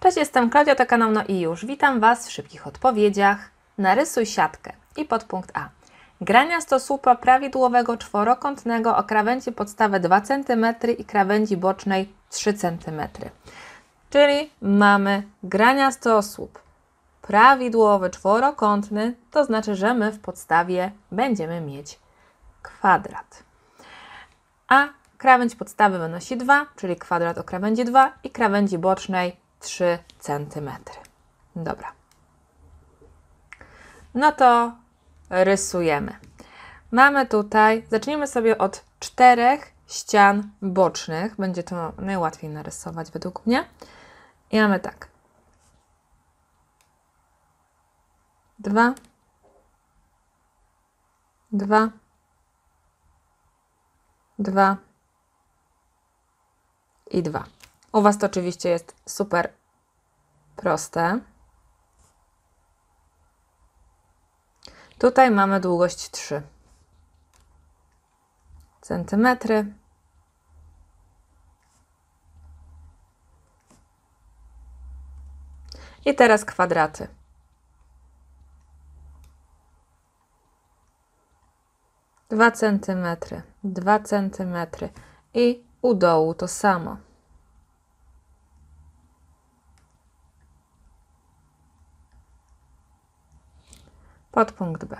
Cześć, jestem Klaudia, to kanał No i już. Witam Was w szybkich odpowiedziach. Narysuj siatkę. I podpunkt A. Grania stosłupa prawidłowego czworokątnego o krawędzi podstawy 2 cm i krawędzi bocznej 3 cm. Czyli mamy grania stosłup prawidłowy czworokątny, to znaczy, że my w podstawie będziemy mieć kwadrat. A krawędź podstawy wynosi 2, czyli kwadrat o krawędzi 2 i krawędzi bocznej 3 cm. Dobra. No to rysujemy. Mamy tutaj, zacznijmy sobie od czterech ścian bocznych. Będzie to najłatwiej narysować według mnie. I mamy tak. Dwa. Dwa. Dwa. I dwa. U Was to oczywiście jest super proste. Tutaj mamy długość 3 centymetry. I teraz kwadraty. Dwa centymetry, dwa centymetry i u dołu to samo. Podpunkt B.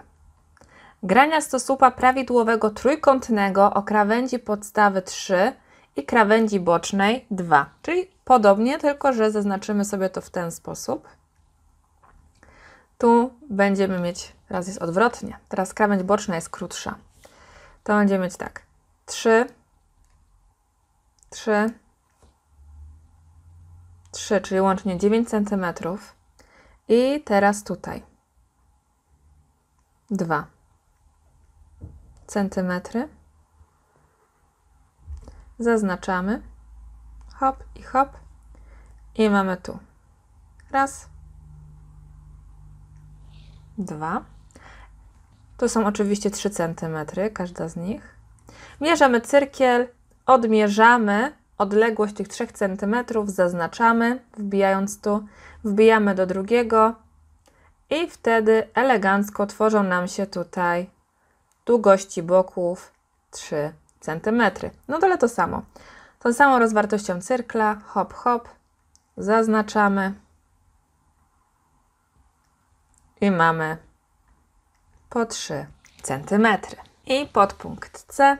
Grania stosupa prawidłowego trójkątnego o krawędzi podstawy 3 i krawędzi bocznej 2. Czyli podobnie, tylko że zaznaczymy sobie to w ten sposób. Tu będziemy mieć, raz jest odwrotnie, teraz krawędź boczna jest krótsza. To będziemy mieć tak, 3, 3, 3, czyli łącznie 9 cm. I teraz tutaj 2 centymetry. Zaznaczamy. Hop i hop. I mamy tu. Raz. Dwa. To są oczywiście 3 centymetry, każda z nich. Mierzamy cyrkiel, odmierzamy odległość tych 3 centymetrów, zaznaczamy, wbijając tu, wbijamy do drugiego, i wtedy elegancko tworzą nam się tutaj długości boków 3 cm. No ale to samo. Tą samą rozwartością cyrkla, hop, hop, zaznaczamy i mamy po 3 cm. I podpunkt C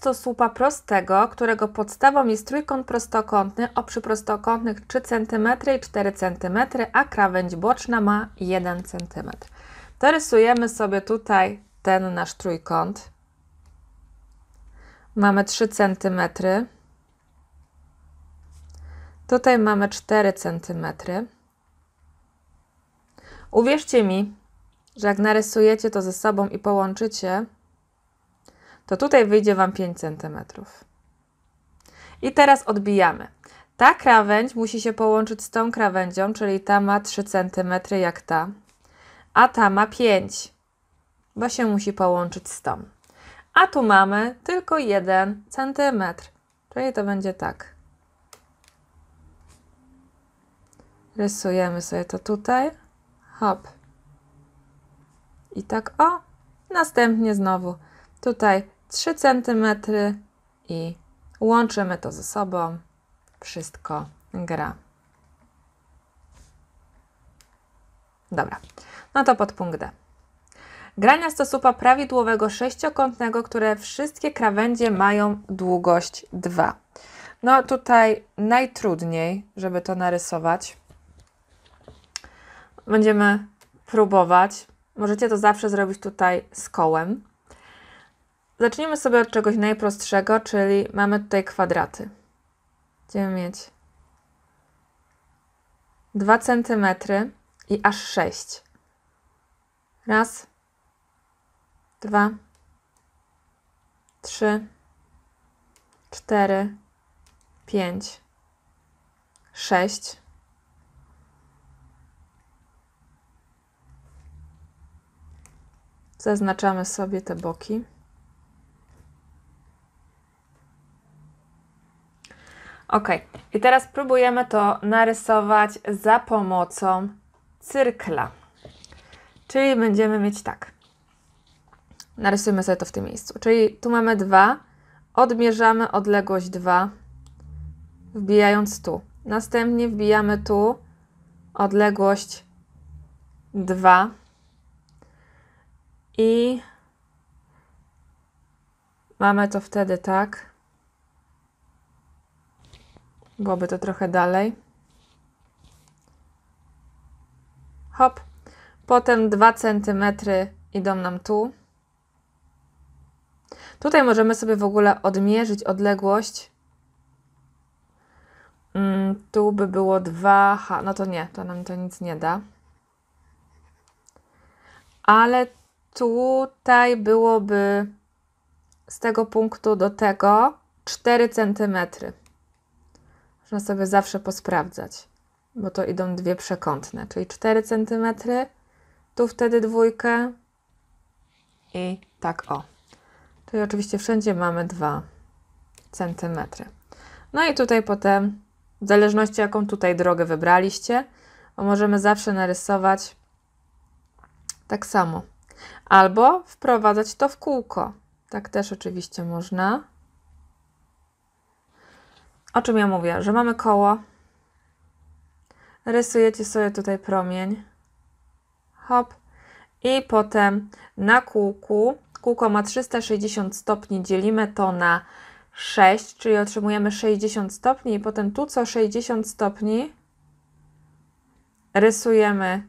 to słupa prostego, którego podstawą jest trójkąt prostokątny o przyprostokątnych 3 cm i 4 cm, a krawędź boczna ma 1 cm. To rysujemy sobie tutaj ten nasz trójkąt. Mamy 3 cm. Tutaj mamy 4 cm. Uwierzcie mi, że jak narysujecie to ze sobą i połączycie, to tutaj wyjdzie Wam 5 cm. I teraz odbijamy. Ta krawędź musi się połączyć z tą krawędzią, czyli ta ma 3 cm jak ta, a ta ma 5, bo się musi połączyć z tą. A tu mamy tylko 1 cm, czyli to będzie tak. Rysujemy sobie to tutaj, hop. I tak o, następnie znowu tutaj 3 cm i łączymy to ze sobą. Wszystko gra. Dobra, no to pod punkt D. Grania stosupa prawidłowego sześciokątnego, które wszystkie krawędzie mają długość 2. No tutaj najtrudniej, żeby to narysować. Będziemy próbować. Możecie to zawsze zrobić tutaj z kołem. Zaczniemy sobie od czegoś najprostszego, czyli mamy tutaj kwadraty. Będziemy mieć 2 cm i aż 6. Raz, dwa, trzy, cztery, pięć, sześć. Zaznaczamy sobie te boki. Ok, i teraz próbujemy to narysować za pomocą cyrkla. Czyli będziemy mieć tak. Narysujmy sobie to w tym miejscu. Czyli tu mamy 2, odmierzamy odległość 2, wbijając tu. Następnie wbijamy tu odległość 2 i mamy to wtedy tak Byłoby to trochę dalej. Hop. Potem 2 cm idą nam tu. Tutaj możemy sobie w ogóle odmierzyć odległość. Mm, tu by było 2, ha, no to nie, to nam to nic nie da. Ale tutaj byłoby z tego punktu do tego 4 centymetry. Można sobie zawsze posprawdzać, bo to idą dwie przekątne, czyli 4 cm, tu wtedy dwójkę i tak o. Czyli oczywiście wszędzie mamy 2 cm. No i tutaj potem, w zależności jaką tutaj drogę wybraliście, możemy zawsze narysować tak samo. Albo wprowadzać to w kółko. Tak też oczywiście można. O czym ja mówię? Że mamy koło. Rysujecie sobie tutaj promień. Hop. I potem na kółku, kółko ma 360 stopni, dzielimy to na 6, czyli otrzymujemy 60 stopni i potem tu co 60 stopni rysujemy,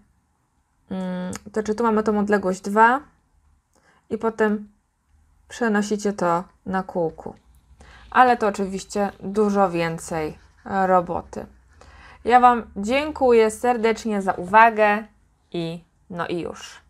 mm, to czy tu mamy tą odległość 2 i potem przenosicie to na kółku ale to oczywiście dużo więcej e, roboty. Ja Wam dziękuję serdecznie za uwagę i no i już.